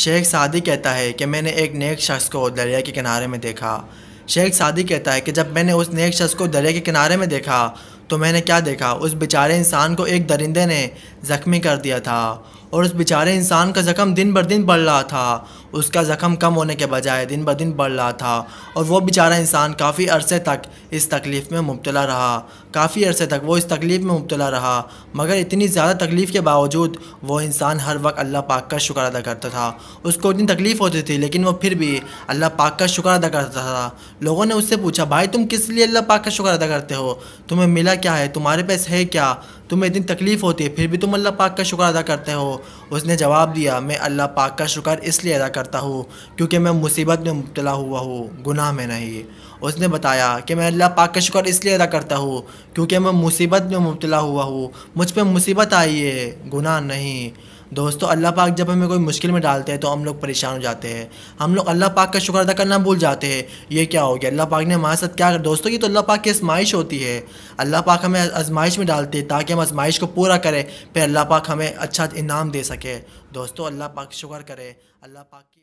शेख सादी कहता है कि मैंने एक नेक शख्स को दरिया के किनारे में देखा शेख सादी कहता है कि जब मैंने उस नेक शख्स को दरिया के किनारे में देखा तो मैंने क्या देखा उस बेचारे इंसान को एक दरिंदे ने ज़ख्मी कर दिया था और उस बेचारे इंसान का ज़ख़म दिन बर दिन बढ़ रहा था उसका ज़ख़म कम होने के बजाय दिन ब दिन बढ़ रहा था और वो बेचारा इंसान काफ़ी अरसे तक इस तकलीफ़ में मुबतला रहा काफ़ी अरसे तक वो इस तकलीफ़ में मुबतला रहा मगर इतनी ज़्यादा तकलीफ़ के बावजूद वो इंसान हर वक्त अल्लाह पाक का शुक्र अदा करता था उसको इतनी तकलीफ़ होती थी लेकिन वो फिर भी अल्लाह पाक का शुक्र अदा करता था लोगों ने उससे पूछा भाई तुम किस लिए अल्लाह पाक का शुक्र अदा करते हो तुम्हें मिला क्या है तुम्हारे पास है क्या तुम्हें इतनी तकलीफ़ होती है फिर भी तुम अल्लाह पाक का शुक्र अदा करते हो उसने जवाब दिया मैं अल्लाह पाक का शुक्र इसलिए अदा करता हूँ क्योंकि मैं मुसीबत में मुबतला हुआ हूँ गुनाह में नहीं उसने बताया कि मैं अल्लाह पाक का शुक्र इसलिए अदा करता हूँ क्योंकि मैं मुसीबत में मुबतला हुआ हूँ मुझ पर मुसीबत आई है गुनाह नहीं दोस्तों अल्लाह पाक जब हमें कोई मुश्किल में डालते हैं तो हम लोग परेशान हो जाते हैं हम लोग अल्लाह पाक का शुक्र अदा करना भूल जाते हैं ये क्या हो गया अल्लाह पाक ने हमारे साथ क्या कर दोस्तों ये तो अल्लाह पाक की आजमाइश होती है अल्लाह पाक हमें आजमाइश में डालते हैं ताकि हम आजमाइश को पूरा करें फिर अल्लाह पाक हमें अच्छा इनाम दे सके दोस्तों अल्लाह पाक शुक्र करें अल्लाह पाक की